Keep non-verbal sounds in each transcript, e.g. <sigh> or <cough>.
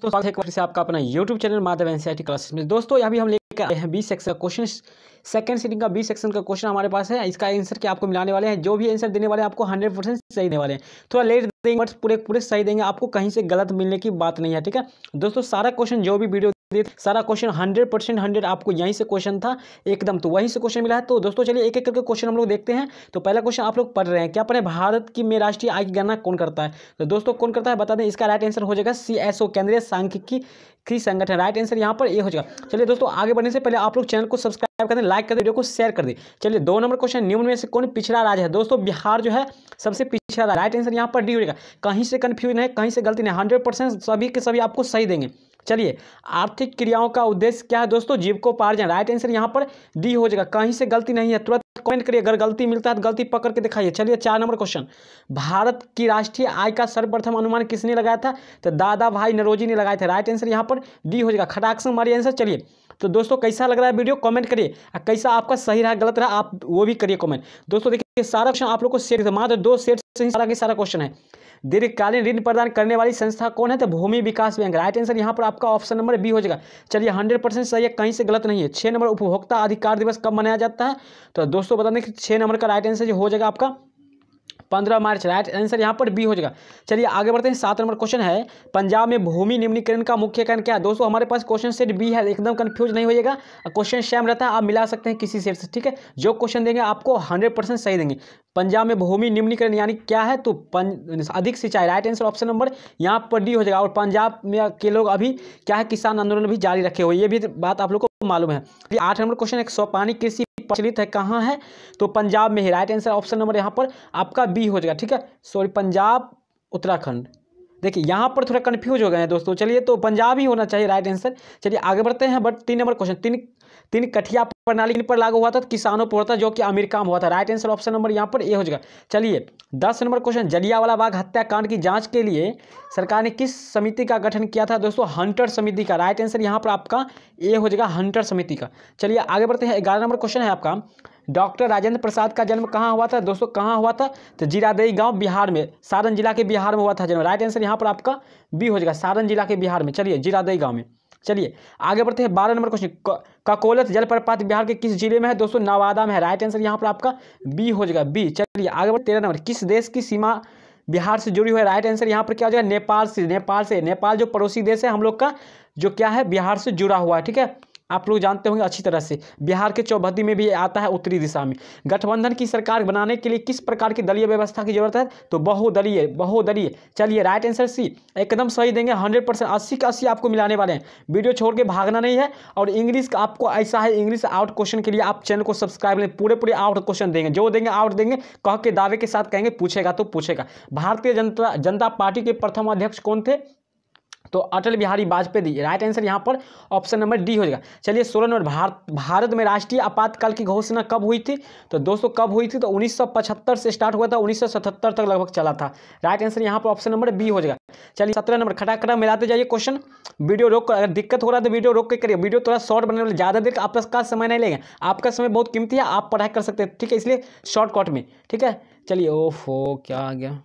दोस्तों स्वागत है से आपका अपना YouTube channel Madhav N C classes में दोस्तों यहाँ भी हम लेकर आए हैं बी सेक्शन का क्वेश्चन सेकंड सीटिंग का बी सेक्शन का क्वेश्चन हमारे पास है इसका आंसर क्या आपको मिलाने वाले हैं जो भी आंसर देने वाले हैं आपको हंड्रेड परसेंट सही देने वाले हैं थोड़ा लेट देंगे बट पूरे पूरे सही देंगे आपको कहीं से गलत मिलने की बात नहीं है ठीक है दोस्तों सारा क्वेश्चन जो भी वीडियो सारा क्वेश्चन हंड्रेड परसेंट हंड्रेड आपको यहीं से क्वेश्चन था एकदम तो वहीं से क्वेश्चन मिला है तो दोस्तों चलिए एक एक करके क्वेश्चन हम लोग देखते हैं तो पहला क्वेश्चन आप लोग पढ़ रहे हैं क्या पढ़े भारत की में राष्ट्रीय आय की गणना कौन करता है तो दोस्तों कौन करता है बता दें इसका राइट आंसर हो जाएगा सी केंद्रीय सांख्यिकी संगठन राइट आंसर यहाँ पर ये हो जाएगा चलिए दोस्तों आगे बढ़ने से पहले आप लोग चैनल को सब्सक्राइब कर दें लाइक कर दें वीडियो को शेयर कर दें चलिए दो नंबर क्वेश्चन निम्न में से कौन पिछड़ा राज्य है दोस्तों बिहार जो है सबसे पिछड़ा राइट आंसर यहाँ पर डी हो जाएगा कहीं से कंफ्यूज है कहीं से गलती नहीं हंड्रेड सभी के सभी आपको सही देंगे चलिए आर्थिक क्रियाओं का उद्देश्य क्या है दोस्तों जीवकोपार्जन राइट आंसर यहाँ पर डी हो जाएगा कहीं से गलती नहीं है तुरंत कमेंट करिए अगर गलती मिलता है तो गलती पकड़ के दिखाइए चलिए चार नंबर क्वेश्चन भारत की राष्ट्रीय आय का सर्वप्रथम अनुमान किसने लगाया था तो दादा भाई नरोजी ने लगाया था राइट आंसर यहाँ पर डी हो जाएगा खटाक से हमारी आंसर चलिए तो दोस्तों कैसा लग रहा है वीडियो कमेंट करिए कैसा आपका सही रहा गलत रहा आप वो भी करिए कमेंट दोस्तों देखिए सारा क्वेश्चन आप लोग को सेट मात्र दो शेयर से ही सारा के सारा क्वेश्चन है दीर्घकालीन ऋण प्रदान करने वाली संस्था कौन है तो Bhoomi Vikas bank right answer यहाँ पर आपका ऑप्शन नंबर बी हो जाएगा चलिए हंड्रेड परसेंट सही है कहीं से गलत नहीं है छः नंबर उपभोक्ता अधिकार दिवस कब मनाया जाता है तो दोस्तों बता दें कि छः नंबर का राइट आंसर जो हो जाएगा आपका पंद्रह मार्च राइट आंसर यहाँ पर बी हो जाएगा चलिए आगे बढ़ते हैं सात नंबर क्वेश्चन है पंजाब में भूमि निम्नीकरण का मुख्य कारण क्या है दोस्तों हमारे पास क्वेश्चन सेट बी है एकदम कन्फ्यूज नहीं होगा क्वेश्चन सेम रहता है आप मिला सकते हैं किसी सेट से ठीक है जो क्वेश्चन देंगे आपको हंड्रेड सही देंगे पंजाब में भूमि निम्नीकरण यानी क्या है तो अधिक सिंचाई राइट आंसर ऑप्शन नंबर यहाँ पर डी हो जाएगा और पंजाब में के लोग अभी क्या है किसान आंदोलन भी जारी रखे हुए ये भी बात आप लोग को मालूम है आठ नंबर क्वेश्चन एक सौ पानी कृषि प्रचलित है कहाँ है तो पंजाब में ही राइट आंसर ऑप्शन नंबर यहाँ पर आपका बी हो जाएगा ठीक है सॉरी पंजाब उत्तराखंड देखिए यहाँ पर थोड़ा कन्फ्यूज हो गए हैं दोस्तों चलिए तो पंजाब ही होना चाहिए राइट आंसर चलिए आगे बढ़ते हैं बट तीन नंबर क्वेश्चन तीन तीन कठिया प्रणाली पर लागू हुआ था तो किसानों पर होता जो कि अमेरिका में हुआ था राइट आंसर ऑप्शन नंबर यहाँ पर ए हो जाएगा चलिए दस नंबर क्वेश्चन जलियावाला बाग हत्याकांड की जांच के लिए सरकार ने किस समिति का गठन किया था दोस्तों हंटर समिति का राइट आंसर यहाँ पर आपका ए हो जाएगा हंटर समिति का चलिए आगे बढ़ते हैं ग्यारह नंबर क्वेश्चन है आपका डॉक्टर राजेंद्र प्रसाद का जन्म कहाँ हुआ था दोस्तों कहाँ हुआ था तो जीरादेई गांव बिहार में सारण जिला के बिहार में हुआ था जन्म राइट आंसर यहाँ पर आपका बी हो जाएगा सारण जिला के बिहार में चलिए जीरादेई गाँव में चलिए आगे बढ़ते हैं बारह नंबर क्वेश्चन ककोलत जलप्रपात बिहार के किस जिले में है दोस्तों नवादा में है राइट आंसर यहाँ पर आपका बी हो जाएगा बी चलिए आगे बढ़ तेरह नंबर किस देश की सीमा बिहार से जुड़ी हुई राइट आंसर यहाँ पर क्या हो जाएगा नेपाल से नेपाल से नेपाल जो पड़ोसी देश है हम लोग का जो क्या है बिहार से जुड़ा हुआ है ठीक है आप लोग जानते होंगे अच्छी तरह से बिहार के चौबद्दी में भी आता है उत्तरी दिशा में गठबंधन की सरकार बनाने के लिए किस प्रकार की दलीय व्यवस्था की जरूरत है तो बहुदलीय बहुदलीय चलिए राइट आंसर सी एकदम सही देंगे हंड्रेड परसेंट अस्सी का अस्सी आपको मिलाने वाले हैं वीडियो छोड़ के भागना नहीं है और इंग्लिश का आपको ऐसा है इंग्लिश आउट क्वेश्चन के लिए आप चैनल को सब्सक्राइब लें पूरे पूरे आउट क्वेश्चन देंगे जो देंगे आउट देंगे कह के दावे के साथ कहेंगे पूछेगा तो पूछेगा भारतीय जनता जनता पार्टी के प्रथम अध्यक्ष कौन थे तो अटल बिहारी वाजपेयी जी राइट आंसर यहाँ पर ऑप्शन नंबर डी हो जाएगा चलिए सोलह नंबर भारत भारत में राष्ट्रीय आपातकाल की घोषणा कब हुई थी तो दोस्तों कब हुई थी तो 1975 से स्टार्ट हुआ था 1977 तक लगभग चला था राइट आंसर यहाँ पर ऑप्शन नंबर बी हो जाएगा चलिए सत्रह नंबर खटाखटा मिलाते जाइए क्वेश्चन वीडियो रोक कर अगर दिक्कत हो रहा है तो वीडियो रोक के करिए वीडियो थोड़ा शॉर्ट बनाने वाले ज़्यादा देर आपका समय नहीं लेंगे आपका समय बहुत कीमती है आप पढ़ाई कर सकते हैं ठीक है इसलिए शॉर्टकट में ठीक है चलिए ओफ क्या आ गया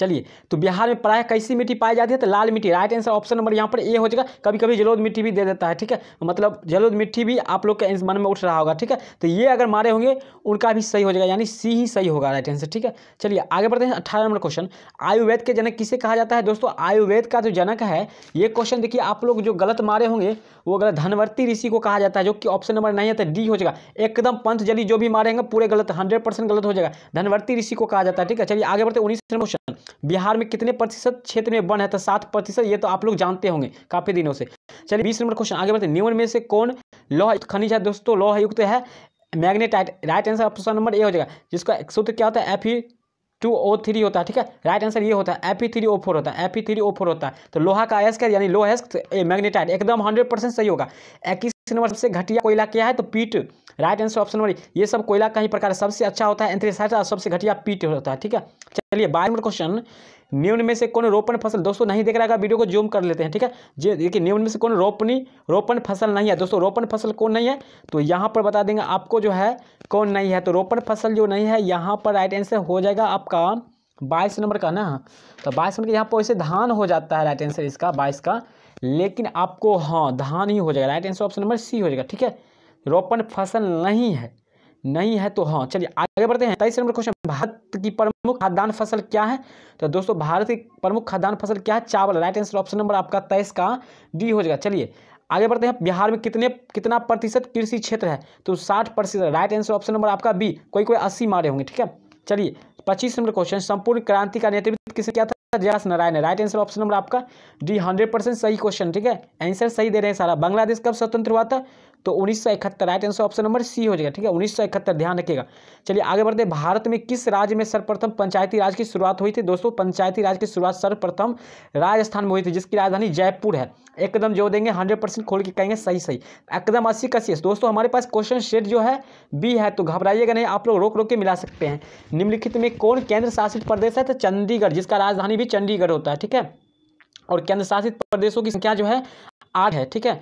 चलिए तो बिहार में प्राय कैसी मिट्टी पाई जाती है तो लाल मिट्टी राइट आंसर ऑप्शन नंबर यहाँ पर ए हो जाएगा कभी कभी जलोद मिट्टी भी दे देता है ठीक है मतलब जलोद मिट्टी भी आप लोग के मन में उठ रहा होगा ठीक है तो ये अगर मारे होंगे उनका भी सही हो जाएगा यानी सी ही सही होगा राइट आंसर ठीक है चलिए आगे बढ़ते हैं अठारह नंबर क्वेश्चन आयुर्वेद के जनक किसे कहा जाता है दोस्तों आयुर्वेद का जो जनक है ये क्वेश्चन देखिए आप लोग जो गलत मारे होंगे वो गलत धनवर्ती ऋषि को कहा जाता है जो कि ऑप्शन नंबर नहीं है तो डी हो जाएगा एकदम पंथजली जो भी मारेंगे पूरे गलत हंड्रेड गलत हो जाएगा धनवर्ती ऋषि को कहा जाता है ठीक है चलिए आगे बढ़ते उन्नीस नंबर क्वेश्चन बिहार में कितने प्रतिशत क्षेत्र में वन है तो सात प्रतिशत ये तो आप लोग जानते होंगे काफ़ी दिनों से चलिए बीस नंबर क्वेश्चन आगे बढ़ते हैं निम्न में से कौन लौह खनिज है दोस्तों लौह युक्त है magnetite right answer option number A हो जाएगा जिसका सूत्र क्या होता है एफ टू ओ थ्री होता है ठीक है राइट आंसर ये होता है F E three O four होता है F E three O four होता है तो लोहा का अयस्क यानी लोहा तो हेस्क मैग्नेटाइट एकदम हंड्रेड परसेंट सही होगा इक्कीस नंबर सबसे घटिया कोयला क्या है तो पीट राइट आंसर ऑप्शन नंबर ये सब कोयला का ही प्रकार सबसे अच्छा होता है एंथ्रेसाइट और सबसे घटिया पीट होता है ठीक है चलिए बारह नंबर क्वेश्चन निम्न में से कौन रोपण फसल दोस्तों नहीं देख रहा है वीडियो को जूम कर लेते हैं ठीक है जे देखिए निम्न में से कौन रोपनी रोपण फसल नहीं है दोस्तों रोपण फसल कौन नहीं है तो यहाँ पर बता देंगे आपको जो है कौन नहीं है तो रोपण फसल जो नहीं है यहाँ पर राइट आंसर हो जाएगा आपका बाईस नंबर का ना तो बाईस नंबर के यहाँ पर वैसे धान हो जाता है राइट आंसर इसका बाईस का लेकिन आपको हाँ धान ही हो जाएगा right answer option number C हो जाएगा ठीक है रोपण फसल नहीं है नहीं है तो हाँ चलिए आगे बढ़ते हैं तेईस नंबर क्वेश्चन भारत की प्रमुख खाद्यान्न फसल क्या है तो दोस्तों भारत की प्रमुख खाद्यान्न फसल क्या है चावल राइट आंसर ऑप्शन नंबर आपका तेईस का डी हो जाएगा चलिए आगे बढ़ते हैं बिहार में कितने कितना प्रतिशत कृषि क्षेत्र है तो साठ प्रतिशत राइट आंसर ऑप्शन नंबर आपका बी कोई कोई अस्सी मारे होंगे ठीक है चलिए पच्चीस नंबर क्वेश्चन संपूर्ण क्रांति का नेतृत्व किसने किया था जयास नारायण है राइट आंसर ऑप्शन नंबर आपका डी हंड्रेड परसेंट सही क्वेश्चन ठीक है आंसर सही दे रहे हैं सारा बांग्लादेश कब स्वतंत्र हुआ था तो उन्नीस सौ इकहत्तर right answer option number C हो जाएगा ठीक है उन्नीस सौ इकहत्तर ध्यान रखिएगा चलिए आगे बढ़ते भारत में किस राज्य में सर्वप्रथम पंचायती राज की शुरुआत हुई थी दोस्तों पंचायती राज की शुरुआत सर्वप्रथम राजस्थान में हुई थी जिसकी राजधानी जयपुर है एकदम जो देंगे हंड्रेड परसेंट खोल के कहेंगे सही सही एकदम अस्सी का सी दोस्तों हमारे पास क्वेश्चन शेड जो है बी है तो घबराइएगा नहीं आप लोग रोक रोक के मिला सकते हैं निम्नलिखित में कौन केंद्र शासित प्रदेश है तो चंडीगढ़ जिसका राजधानी भी चंडीगढ़ होता है ठीक है और केंद्र शासित प्रदेशों की संख्या जो है आठ है ठीक है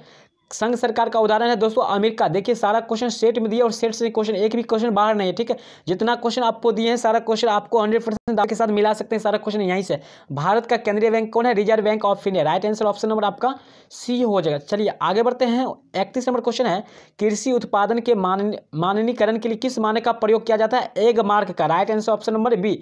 संघ सरकार का उदाहरण है दोस्तों अमेरिका देखिए सारा क्वेश्चन सेट में दिया और सेट से क्वेश्चन एक भी क्वेश्चन बाहर नहीं है ठीक है जितना क्वेश्चन आपको दिए हैं सारा क्वेश्चन आपको हंड्रेड परसेंट के साथ मिला सकते हैं सारा क्वेश्चन यहीं से भारत का केंद्रीय बैंक कौन है reserve bank of India right answer option number आपका सी हो जाएगा चलिए आगे बढ़ते हैं इकतीस नंबर क्वेश्चन है कृषि उत्पादन के माननीकरण के लिए किस मानक का प्रयोग किया जाता है एग मार्क का right answer option number B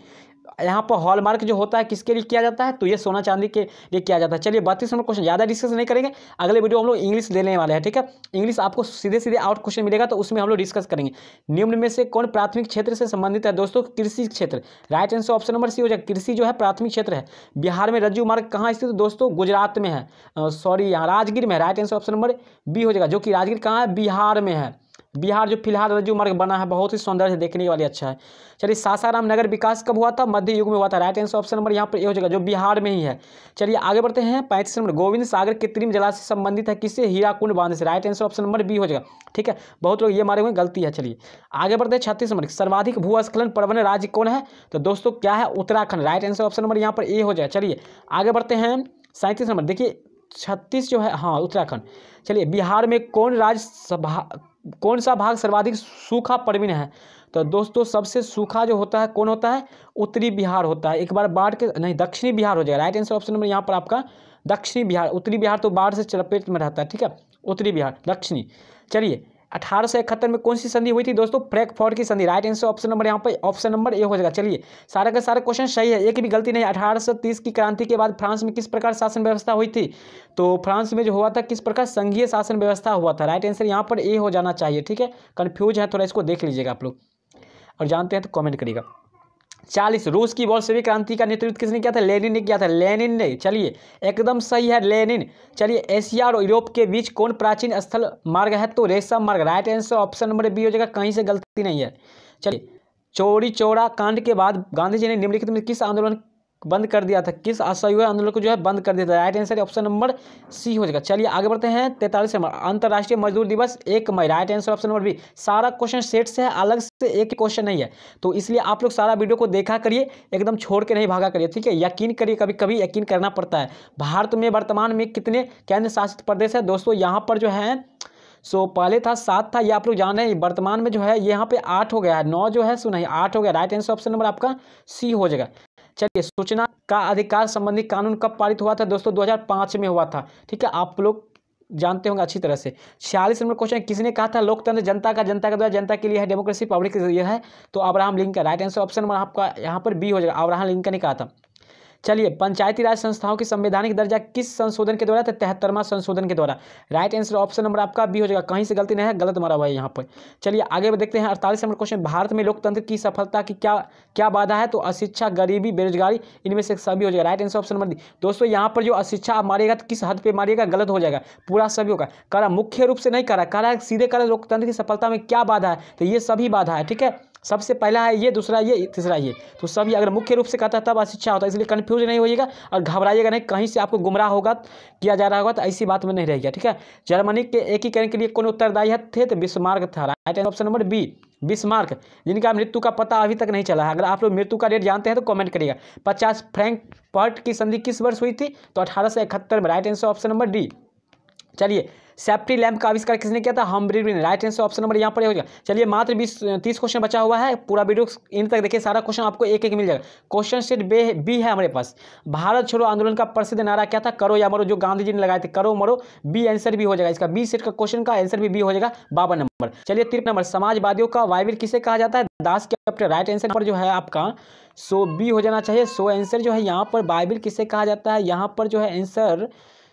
यहाँ पर हॉलमार्क जो होता है किसके लिए किया जाता है तो ये सोना चांदी के लिए किया जाता है चलिए बत्तीस नंबर क्वेश्चन ज़्यादा डिस्कस नहीं करेंगे अगले वीडियो हम लोग इंग्लिश लेने वाले हैं ठीक है इंग्लिश आपको सीधे सीधे आउट क्वेश्चन मिलेगा तो उसमें हम लोग डिस्कस करेंगे निम्न में से कौन प्राथमिक क्षेत्र से संबंधित है दोस्तों कृषि क्षेत्र right answer option number C हो जाएगा कृषि जो है प्राथमिक क्षेत्र है बिहार में रज्जू मार्ग कहाँ स्थित दोस्तों गुजरात में है सॉरी यहाँ राजगीर में right answer option number B हो जाएगा जो कि राजगीर कहाँ है बिहार में है बिहार जो फिलहाल जो मार्ग बना है बहुत ही सुंदर है देखने वाली अच्छा है चलिए सासाराम नगर विकास कब हुआ था मध्य युग में हुआ था राइट आंसर ऑप्शन नंबर यहाँ पर ये हो जाएगा जो बिहार में ही है चलिए आगे बढ़ते हैं पैंतीस नंबर गोविंद सागर कृत्रिम जलाशय संबंधित है किससे हीराकुंड बांध से right answer option number B हो जाएगा ठीक है बहुत लोग ये मारे हुए गलती है चलिए आगे बढ़ते हैं छत्तीस नंबर सर्वाधिक भूस्खलन प्रबंध राज्य कौन है तो दोस्तों क्या है Uttarakhand right answer option number यहाँ पर ए हो जाएगा चलिए आगे बढ़ते हैं सैंतीस नंबर देखिए छत्तीस जो है हाँ उत्तराखंड चलिए बिहार में कौन राज्य सभा कौन सा भाग सर्वाधिक सूखा प्रवीण है तो दोस्तों सबसे सूखा जो होता है कौन होता है उत्तरी बिहार होता है एक बार बाढ़ के नहीं दक्षिणी बिहार हो जाएगा राइट आंसर ऑप्शन नंबर यहाँ पर आपका दक्षिणी बिहार उत्तरी बिहार तो बाढ़ से चलपेट में रहता है ठीक है उत्तरी बिहार दक्षिणी चलिए अठारह में कौन सी संधि हुई थी दोस्तों फ्रैंकफोर्ट की संधि राइट आंसर ऑप्शन नंबर यहाँ पर ऑप्शन नंबर ए हो जाएगा चलिए सारा का सारा क्वेश्चन सही है एक भी गलती नहीं अठारह की क्रांति के बाद फ्रांस में किस प्रकार शासन व्यवस्था हुई थी तो फ्रांस में जो हुआ था किस प्रकार संघीय शासन व्यवस्था हुआ था राइट आंसर यहाँ पर ए हो जाना चाहिए ठीक है कन्फ्यूज है थोड़ा इसको देख लीजिएगा आप लोग और जानते हैं तो कॉमेंट करिएगा चालीस रूस की बोल्सविक क्रांति का नेतृत्व किसने किया था लेनिन ने किया था लेनिन ने चलिए एकदम सही है लेनिन चलिए एशिया और यूरोप के बीच कौन प्राचीन स्थल मार्ग है तो रेशम मार्ग right answer option number B हो जाएगा कहीं से गलती नहीं है चलिए चोरी चौरा कांड के बाद गांधी जी ने निम्नलिखित में किस आंदोलन बंद कर दिया था किस असहयोग आंदोलन को जो है बंद कर दिया था right answer option number C हो जाएगा चलिए आगे बढ़ते हैं तैतालीस नंबर अंतर्राष्ट्रीय मजदूर दिवस एक मई right answer option number B सारा क्वेश्चन सेट से है अलग से एक क्वेश्चन नहीं है तो इसलिए आप लोग सारा वीडियो को देखा करिए एकदम छोड़ के नहीं भागा करिए ठीक है यकीन करिए कभी कभी यकीन करना पड़ता है भारत में वर्तमान में कितने केंद्र शासित प्रदेश है दोस्तों यहाँ पर जो है सो so, पहले था सात था ये आप लोग जान रहे हैं वर्तमान में जो है यहाँ पे आठ हो गया है नौ जो है सुना आठ हो गया राइट आंसर ऑप्शन नंबर आपका सी हो जाएगा चलिए सूचना का अधिकार संबंधी कानून कब पारित हुआ था दोस्तों 2005 में हुआ था ठीक है आप लोग जानते होंगे अच्छी तरह से छियालीस नंबर क्वेश्चन किसने कहा था लोकतंत्र जनता का जनता के द्वारा जनता के लिए है डेमोक्रेसी पब्लिक के लिए है तो Abraham Lincoln right answer option आपका यहाँ पर बी हो जाएगा अब्राहम लिंकन ने कहा था चलिए पंचायती राज संस्थाओं की संवैधानिक दर्जा किस संशोधन के द्वारा था तिहत्तरवा संशोधन के द्वारा राइट आंसर ऑप्शन नंबर आपका बी हो जाएगा कहीं से गलती नहीं है गलत मारा हुआ है यहाँ पर चलिए आगे देखते हैं अड़तालीस नंबर क्वेश्चन भारत में लोकतंत्र की सफलता की क्या क्या बाधा है तो अशिक्षा गरीबी बेरोजगारी इनमें से सभी हो जाएगा right answer option number D दोस्तों यहाँ पर जो अशिक्षा मारेगा तो किस हद पर मारिएगा गलत हो जाएगा पूरा सभी होगा करा मुख्य रूप से नहीं करा करा सीधे करा लोकतंत्र की सफलता में क्या बाधा है तो ये सभी बाधा है ठीक है सबसे पहला है ये दूसरा ये तीसरा ये तो सब ये अगर मुख्य रूप से कहता है तब अशिक्षा होता है इसलिए कन्फ्यूज नहीं होइएगा और घबराइएगा नहीं कहीं से आपको गुमराह होगा किया जा रहा होगा तो ऐसी बात में नहीं रहेगा ठीक है जर्मनी के एकीकरण के लिए कौन उत्तरदायी थे तो बिस्मार्क था right option number B Bismarck जिनका मृत्यु का पता अभी तक नहीं चला है अगर आप लोग मृत्यु का डेट जानते हैं तो कमेंट करिएगा पचास फ्रैंक पर्ट की संधि किस वर्ष हुई थी तो अठारह सौ इकहत्तर में right answer option number D चलिए सेफ्टी लैम्प का आविष्कार किसने किया था हम्ब्री ने राइट आंसर ऑप्शन नंबर यहाँ पर हो जाएगा चलिए मात्र बीस तीस क्वेश्चन बचा हुआ है पूरा वीडियो इन तक देखिए सारा क्वेश्चन आपको एक एक मिल जाएगा क्वेश्चन सेट बे बी है हमारे पास भारत छोड़ो आंदोलन का प्रसिद्ध नारा क्या था करो या मरो जो गांधी जी ने लगाए थे करो मरो बी आंसर भी हो जाएगा इसका बी सेट का क्वेश्चन का आंसर भी बी हो जाएगा बावन नंबर चलिए तिरप नंबर समाजवादियों का वाइविल किसे कहा जाता है दास के अपने राइट आंसर नंबर जो है आपका सो बी हो जाना चाहिए सो आंसर जो है यहाँ पर बाइबिल किसे कहा जाता है यहाँ पर जो है आंसर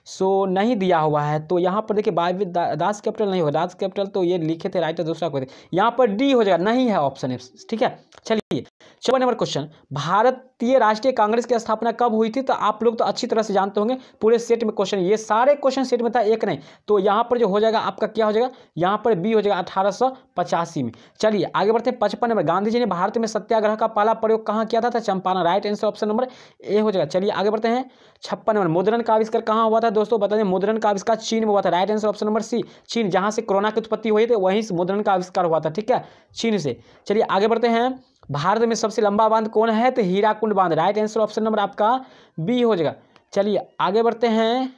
सो नहीं दिया हुआ है तो यहाँ पर देखिए बाय दास कैपिटल नहीं होगा दास कैपिटल तो ये लिखे थे राइटर दूसरा कोई यहाँ पर डी हो जाएगा नहीं है ऑप्शन ठीक है चलिए चौवन नंबर क्वेश्चन भारत कि ये राष्ट्रीय कांग्रेस की स्थापना कब हुई थी तो आप लोग तो अच्छी तरह से जानते होंगे पूरे सेट में क्वेश्चन ये सारे क्वेश्चन सेट में था एक नहीं तो यहाँ पर जो हो जाएगा आपका क्या हो जाएगा यहाँ पर बी हो जाएगा अठारह में चलिए आगे बढ़ते हैं पचपन नंबर गांधी जी ने भारत में सत्याग्रह का पाला प्रयोग कहाँ किया था, Champaran right answer option number A हो जाएगा चलिए आगे बढ़ते हैं छप्पन नंबर मुद्रण का आविष्कार कहाँ हुआ था दोस्तों बता दें मुद्रण का आविष्कार चीन में हुआ था right answer option number C चीन जहाँ से कोरोना की उत्पत्ति हुई थी वहीं से मुद्रण का आविष्कार हुआ था ठीक है चीन से चलिए आगे बढ़ते हैं भारत में सबसे लंबा बांध कौन है तो हीराकुंड कौन बांध राइट आंसर ऑप्शन नंबर आपका बी हो जाएगा चलिए आगे बढ़ते हैं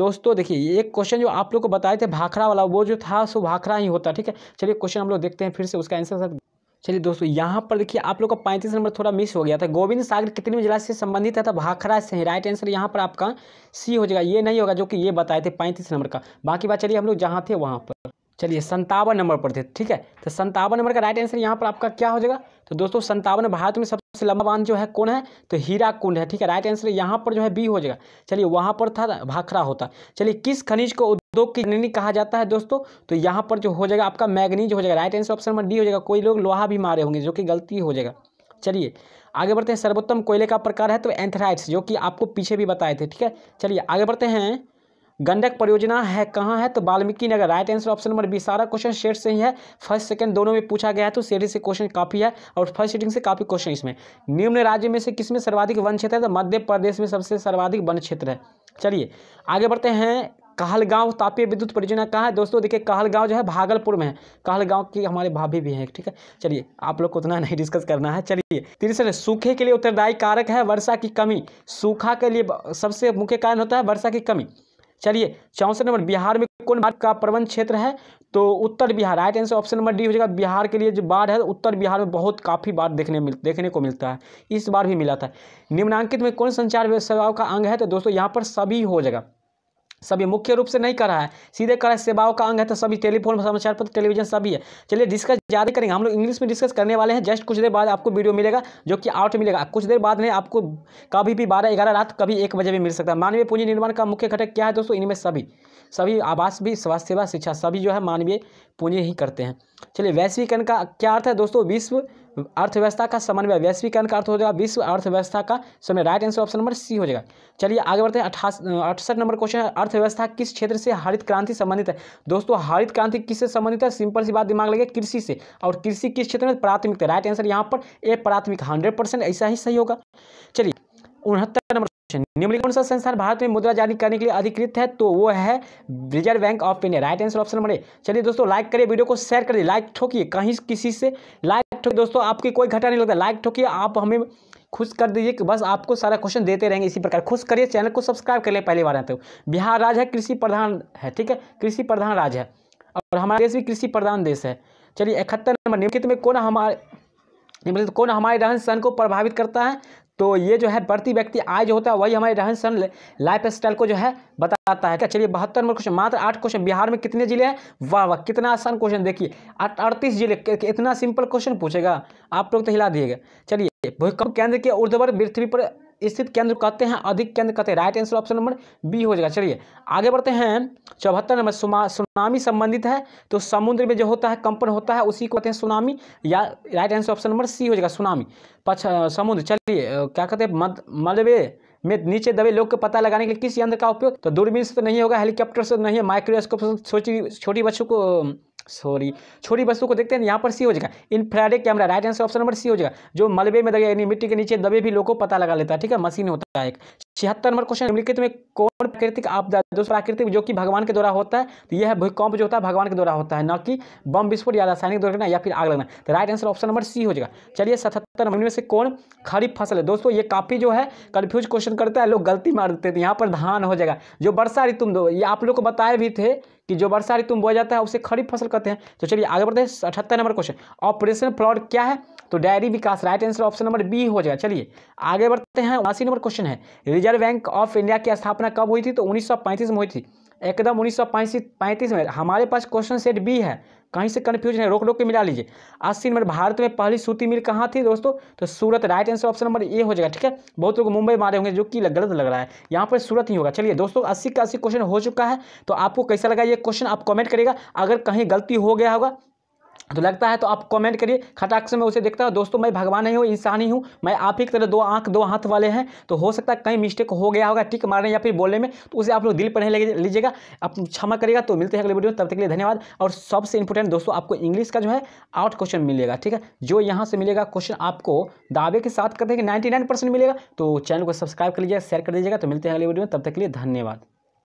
दोस्तों देखिए एक क्वेश्चन जो आप लोग को बताए थे भाखरा वाला वो जो था सो भाखरा ही होता ठीक है चलिए क्वेश्चन हम लोग देखते हैं फिर से उसका आंसर सर चलिए दोस्तों यहाँ पर देखिए आप लोग का पैंतीस नंबर थोड़ा मिस हो गया था गोविंद सागर कितने में जिला से संबंधित है था भाखरा से राइट आंसर यहाँ पर आपका सी हो जाएगा ये नहीं होगा जो कि ये बताए थे पैंतीस नंबर का बाकी बात चलिए हम लोग जहाँ थे वहाँ पर चलिए संतावन नंबर पर थे ठीक है तो संतावन नंबर का राइट आंसर यहाँ पर आपका क्या हो जाएगा तो दोस्तों संतावन भारत में सबसे लंबा बांध जो है कौन है तो हीरा कुंड है ठीक है राइट आंसर यहाँ पर जो है बी हो जाएगा चलिए वहाँ पर था भाखरा होता चलिए किस खनिज को उद्योग की जननी कहा जाता है दोस्तों तो यहाँ पर जो हो जाएगा आपका मैगनीज हो जाएगा right answer option number D हो जाएगा कोई लोग लोहा भी मारे होंगे जो कि गलती हो जाएगा चलिए आगे बढ़ते हैं सर्वोत्तम कोयले का प्रकार है तो एंथराइट्स जो कि आपको पीछे भी बताए थे ठीक है चलिए आगे बढ़ते हैं गंडक परियोजना है कहाँ है तो Valmiki Nagar right answer option number B सारा क्वेश्चन शेड से ही है फर्स्ट सेकंड दोनों में पूछा गया है तो शेड से क्वेश्चन काफ़ी है और फर्स्ट सीटिंग से काफ़ी क्वेश्चन इसमें निम्न राज्य में से किसमें सर्वाधिक वन क्षेत्र है तो मध्य प्रदेश में सबसे सर्वाधिक वन क्षेत्र है चलिए आगे बढ़ते हैं कहलगांव तापीय विद्युत परियोजना कहाँ है दोस्तों देखिए कहलगांव जो है भागलपुर में है कहलगांव की हमारे भाभी भी हैं ठीक है चलिए आप लोग को उतना <laughs> नहीं डिस्कस करना है चलिए तीसरे सूखे के लिए उत्तरदायी कारक है वर्षा की कमी सूखा के लिए सबसे मुख्य कारण होता है वर्षा की कमी चलिए चौंसठ नंबर बिहार में कौन बाढ़ का प्रबंध क्षेत्र है तो उत्तर Bihar right answer option number D हो जाएगा बिहार के लिए जो बाढ़ है उत्तर बिहार में बहुत काफ़ी बाढ़ देखने मिल देखने को मिलता है इस बार भी मिला था निम्नांकित में कौन संचार व्यवस्थाओं का अंग है तो दोस्तों यहाँ पर सभी हो जाएगा सभी मुख्य रूप से नहीं कर रहा है सीधे कर रहा है सेवाओं का अंग है तो सभी टेलीफोन समाचार पत्र टेलीविजन सभी है चलिए डिस्कस ज़्यादा करेंगे हम लोग इंग्लिश में डिस्कस करने वाले हैं जस्ट कुछ देर बाद आपको वीडियो मिलेगा जो कि आउट मिलेगा कुछ देर बाद नहीं आपको कभी भी बारह ग्यारह रात कभी एक बजे भी मिल सकता है मानवीय पूंजी निर्माण का मुख्य घटक क्या है दोस्तों इनमें सभी सभी आवास भी स्वास्थ्य सेवा शिक्षा सभी जो है मानवीय पूंजी ही करते हैं चलिए वैश्वीकरण का क्या अर्थ है दोस्तों विश्व अर्थव्यवस्था का समन्वय वैश्वीकरण का अर्थ हो जाएगा विश्व अर्थव्यवस्था का समय right answer option number C हो जाएगा चलिए आगे बढ़ते हैं अठासठ नंबर क्वेश्चन है अर्थव्यवस्था किस क्षेत्र से हरित क्रांति संबंधित है दोस्तों हरित क्रांति किससे संबंधित है सिंपल सी बात दिमाग लगे कृषि से और कृषि किस क्षेत्र में प्राथमिकता राइट आंसर यहाँ पर ए प्राथमिक हंड्रेड ऐसा ही सही होगा चलिए उनहत्तर नंबर निम्नलिखित कौन सा संस्थान भारत में मुद्रा जारी करने के लिए अधिकृत है तो वो है reserve bank of India right answer option number A चलिए दोस्तों लाइक करिए वीडियो को शेयर करिए लाइक ठोकिए कहीं किसी से लाइक ठोक दोस्तों आपकी कोई घटा नहीं लगता लाइक ठोकिए आप हमें खुश कर दीजिए कि बस आपको सारा क्वेश्चन देते रहेंगे इसी प्रकार खुश करिए चैनल को सब्सक्राइब कर ले पहली बार आते हो बिहार राज्य है कृषि प्रधान है ठीक है कृषि प्रधान राज्य है और हमारा देश भी कृषि प्रधान देश है चलिए इकहत्तर नंबर निम्नलिखित में कौन हमारे निम्नलिखित कौन हमारे रहन सहन को प्रभावित करता है तो ये जो है प्रति व्यक्ति आय जो होता है वही हमारे रहन सहन लाइफ स्टाइल को जो है बताता है क्या अच्छा, चलिए बहत्तर नंबर क्वेश्चन मात्र आठ क्वेश्चन बिहार में कितने जिले हैं वाह वाह कितना आसान क्वेश्चन देखिए अड़तीस जिले इतना सिंपल क्वेश्चन पूछेगा आप लोग तो हिला दिएगा चलिए भूकंप केंद्र के उर्ध्वर पृथ्वी पर स्थित केंद्र कहते हैं अधिक केंद्र कहते हैं right answer option number B हो जाएगा चलिए आगे बढ़ते हैं चौहत्तर नंबर सुनामी संबंधित है तो समुद्र में जो होता है कंपन होता है उसी को कहते हैं सुनामी या right answer option number C हो जाएगा सुनामी पछ समुद्र चलिए क्या कहते हैं मद मलबे में नीचे दबे लोग को पता लगाने के लिए किस यंत्र का उपयोग तो दूरबीन से तो नहीं होगा हेलीकॉप्टर से तो नहीं है माइक्रोस्कोप से तो छोटी छोटी बच्चों को सॉरी छोटी वस्तु को देखते हैं यहाँ पर सी हो जाएगा infrared camera right answer option number C हो जाएगा जो मलबे में दबे यानी मिट्टी के नीचे दबे भी लोगों को पता लगा लेता है ठीक है मशीन होता है एक छिहत्तर नंबर क्वेश्चन निम्नलिखित में कौन प्राकृतिक आपदा दोस्तों प्राकृतिक जो कि भगवान के द्वारा होता है तो यह भूकंप जो होता है भगवान के द्वारा होता है न कि बम विस्फोट या रासायनिक दुर्घटना या फिर आग लगना तो right answer option number C हो जाएगा चलिए सतहत्तर नंबर में से कौन खरीफ फसल है दोस्तों ये काफ़ी जो है कन्फ्यूज क्वेश्चन करता है लोग गलती मार देते हैं तो यहाँ पर धान हो जाएगा जो वर्षा ऋतु दो ये आप लोग को बताए भी थे कि जो वर्षा ऋतु बोया जाता है उसे खरीफ फसल करते हैं तो चलिए आगे बढ़ते हैं अठहत्तर नंबर क्वेश्चन ऑपरेशन फ्लॉड क्या है तो डायरी विकास right answer option number B हो जाएगा चलिए आगे बढ़ते हैं उनासी नंबर क्वेश्चन है रिजर्व बैंक ऑफ इंडिया की स्थापना कब हुई थी तो उन्नीस में हुई थी एकदम उन्नीस में हमारे पास क्वेश्चन सेट बी है कहीं से कन्फ्यूजन है रोक रोक के मिला लीजिए अस्सी नंबर भारत में पहली सूती मिल कहाँ थी दोस्तों तो Surat right answer option number A हो जाएगा ठीक है बहुत लोग मुंबई मारे होंगे जो कि गलत लग रहा है यहाँ पर सूरत ही होगा चलिए दोस्तों अस्सी का अस्सी क्वेश्चन हो चुका है तो आपको कैसा लगा ये क्वेश्चन आप कॉमेंट करेगा अगर कहीं गलती हो गया होगा तो लगता है तो आप कमेंट करिए खटाक्ष में उसे देखता हूँ दोस्तों मैं भगवान ही हूँ इंसान ही हूँ मैं आप ही की तरह दो आंख दो हाथ वाले हैं तो हो सकता है कहीं मिस्टेक हो गया होगा टिक मारने या फिर बोलने में तो उसे आप लोग दिल पर नहीं लीजिएगा आप क्षमा करेगा तो मिलते हैं अगले वीडियो तब तक के लिए धन्यवाद और सबसे इंपॉर्टेंट दोस्तों आपको इंग्लिश का जो है आउट क्वेश्चन मिलेगा ठीक है जो यहाँ से मिलेगा क्वेश्चन आपको दावे के साथ कर देंगे नाइन्टी मिलेगा तो चैनल को सब्सक्राइब कर लीजिएगा शेयर कर दीजिएगा तो मिलते हैं अगले वीडियो में तब तक के लिए धन्यवाद